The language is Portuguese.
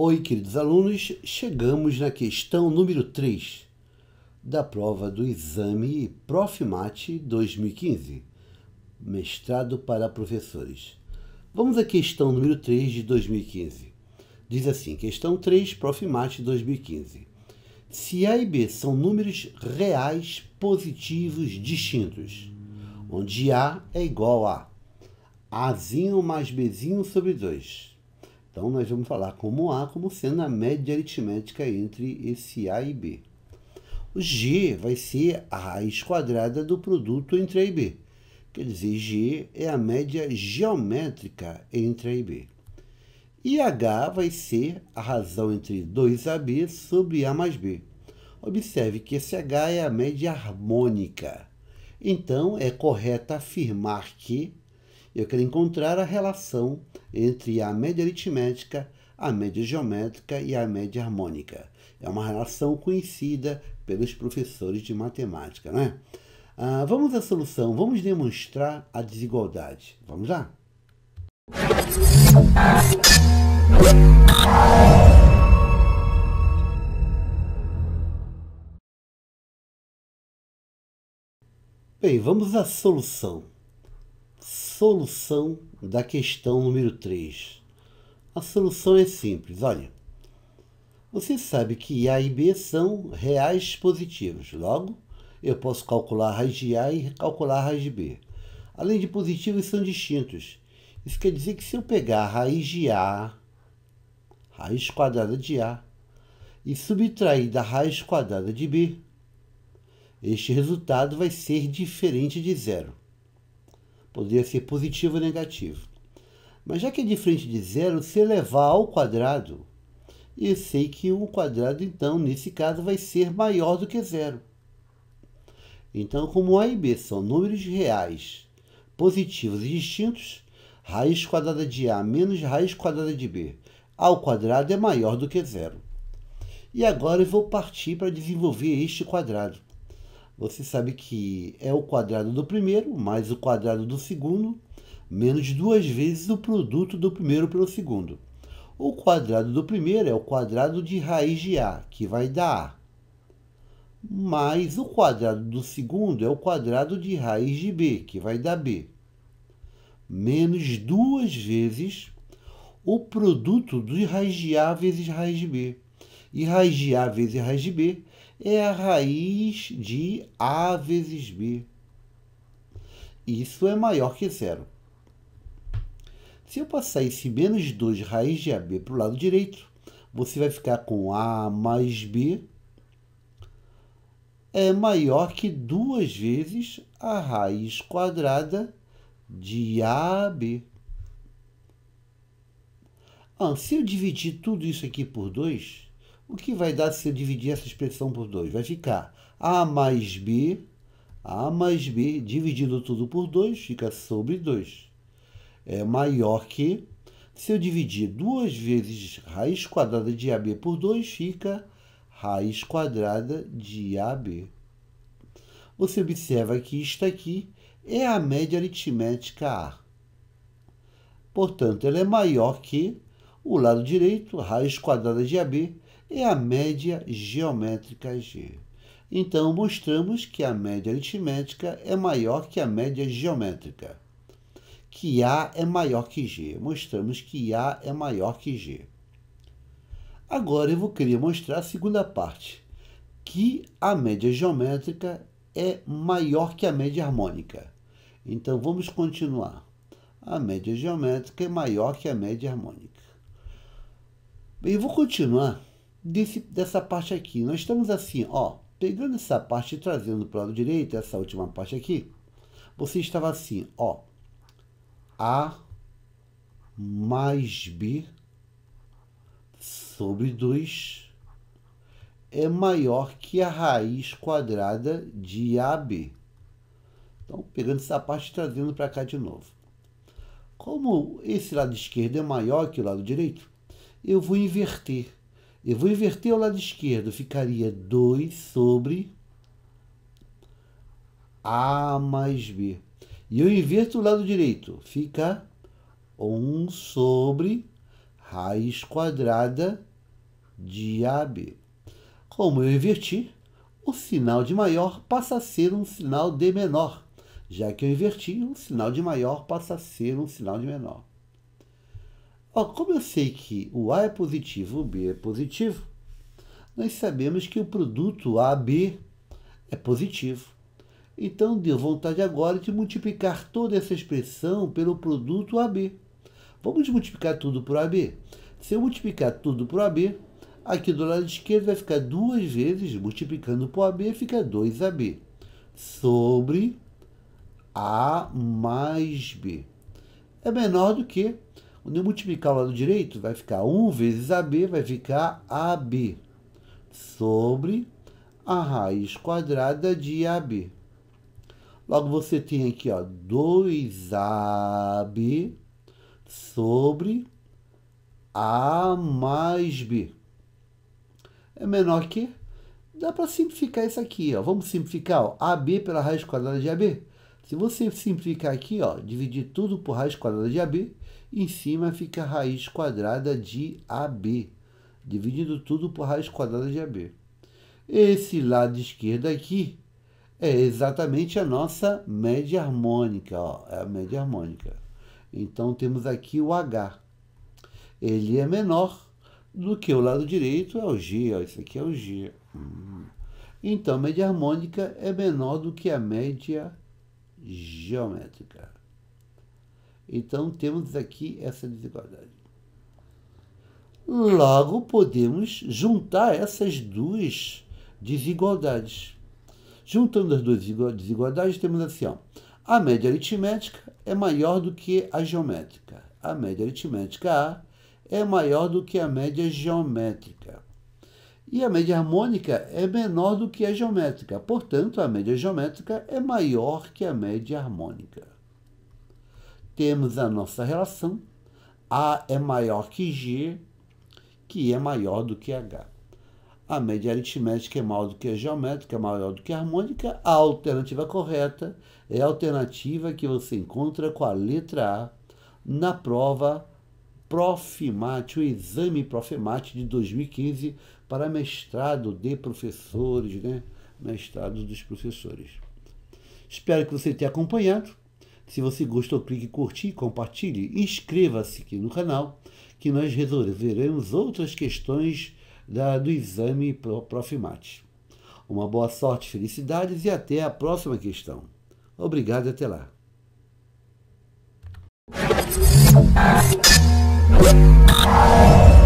Oi, queridos alunos, chegamos na questão número 3 da prova do exame Profmate 2015, mestrado para professores. Vamos à questão número 3 de 2015. Diz assim: questão 3, Profmate 2015. Se A e B são números reais positivos distintos, onde A é igual a Azinho mais Bzinho sobre 2 então, nós vamos falar como A como sendo a média aritmética entre esse A e B. O G vai ser a raiz quadrada do produto entre A e B. Quer dizer, G é a média geométrica entre A e B. E H vai ser a razão entre 2AB sobre A mais B. Observe que esse H é a média harmônica. Então, é correto afirmar que eu quero encontrar a relação entre a média aritmética, a média geométrica e a média harmônica. É uma relação conhecida pelos professores de matemática, não é? Ah, vamos à solução, vamos demonstrar a desigualdade. Vamos lá? Bem, vamos à solução solução da questão número 3. A solução é simples, olha. Você sabe que A e B são reais positivos, logo eu posso calcular a raiz de A e calcular a raiz de B. Além de positivos, são distintos. Isso quer dizer que se eu pegar a raiz de A, raiz quadrada de A, e subtrair da raiz quadrada de B, este resultado vai ser diferente de zero poderia ser positivo ou negativo. Mas já que é diferente de zero, se elevar ao quadrado, eu sei que o quadrado, então, nesse caso, vai ser maior do que zero. Então, como A e B são números reais, positivos e distintos, raiz quadrada de A menos raiz quadrada de B ao quadrado é maior do que zero. E agora eu vou partir para desenvolver este quadrado você sabe que é o quadrado do primeiro mais o quadrado do segundo menos duas vezes o produto do primeiro pelo segundo. O quadrado do primeiro é o quadrado de raiz de A, que vai dar A. Mais o quadrado do segundo é o quadrado de raiz de B, que vai dar B. Menos duas vezes o produto de raiz de A vezes raiz de B. E raiz de A vezes raiz de B é a raiz de A vezes B. Isso é maior que zero. Se eu passar esse menos 2 raiz de AB para o lado direito, você vai ficar com A mais B é maior que duas vezes a raiz quadrada de AB. Ah, se eu dividir tudo isso aqui por 2, o que vai dar se eu dividir essa expressão por 2? Vai ficar A mais B, A mais B, dividido tudo por 2, fica sobre 2. É maior que, se eu dividir duas vezes raiz quadrada de AB por 2, fica raiz quadrada de AB. Você observa que isto aqui é a média aritmética A. Portanto, ela é maior que o lado direito, raiz quadrada de AB, é a média geométrica G. Então, mostramos que a média aritmética é maior que a média geométrica, que A é maior que G. Mostramos que A é maior que G. Agora, eu vou querer mostrar a segunda parte, que a média geométrica é maior que a média harmônica. Então, vamos continuar. A média geométrica é maior que a média harmônica. Bem, eu vou continuar desse, dessa parte aqui. Nós estamos assim, ó, pegando essa parte e trazendo para o lado direito, essa última parte aqui, você estava assim, ó, A mais B sobre 2 é maior que a raiz quadrada de AB. Então, pegando essa parte e trazendo para cá de novo. Como esse lado esquerdo é maior que o lado direito, eu vou inverter. Eu vou inverter o lado esquerdo, ficaria 2 sobre A mais B. E eu inverto o lado direito, fica 1 sobre raiz quadrada de AB. Como eu inverti, o sinal de maior passa a ser um sinal de menor. Já que eu inverti, o sinal de maior passa a ser um sinal de menor. Ó, como eu sei que o A é positivo, o B é positivo, nós sabemos que o produto AB é positivo. Então, deu vontade agora de multiplicar toda essa expressão pelo produto AB. Vamos multiplicar tudo por AB. Se eu multiplicar tudo por AB, aqui do lado esquerdo vai ficar duas vezes, multiplicando por AB fica 2AB, sobre A mais B. É menor do que quando eu multiplicar o lado direito, vai ficar 1 vezes AB, vai ficar AB sobre a raiz quadrada de AB. Logo, você tem aqui, ó, 2AB sobre A mais B. É menor que... Dá para simplificar isso aqui, ó. Vamos simplificar, ó, AB pela raiz quadrada de AB. Se você simplificar aqui, ó, dividir tudo por raiz quadrada de AB, em cima fica a raiz quadrada de AB, dividindo tudo por raiz quadrada de AB. Esse lado esquerdo aqui é exatamente a nossa média harmônica, ó, é a média harmônica. Então temos aqui o H. Ele é menor do que o lado direito, é o G, ó, isso aqui é o G. Hum. Então a média harmônica é menor do que a média geométrica. Então temos aqui essa desigualdade. Logo, podemos juntar essas duas desigualdades. Juntando as duas desigualdades, temos assim: ó, a média aritmética é maior do que a geométrica. A média aritmética A é maior do que a média geométrica. E a média harmônica é menor do que a geométrica. Portanto, a média geométrica é maior que a média harmônica temos a nossa relação A é maior que G, que é maior do que H. A média aritmética é maior do que a geométrica, é maior do que a harmônica. A alternativa correta é a alternativa que você encontra com a letra A na prova Profimate, o exame Profimate de 2015 para mestrado de professores, né? Mestrado dos professores. Espero que você tenha acompanhado. Se você gostou, clique em curtir, compartilhe, inscreva-se aqui no canal, que nós resolveremos outras questões da, do exame Profimate. Uma boa sorte, felicidades e até a próxima questão. Obrigado e até lá. Ah.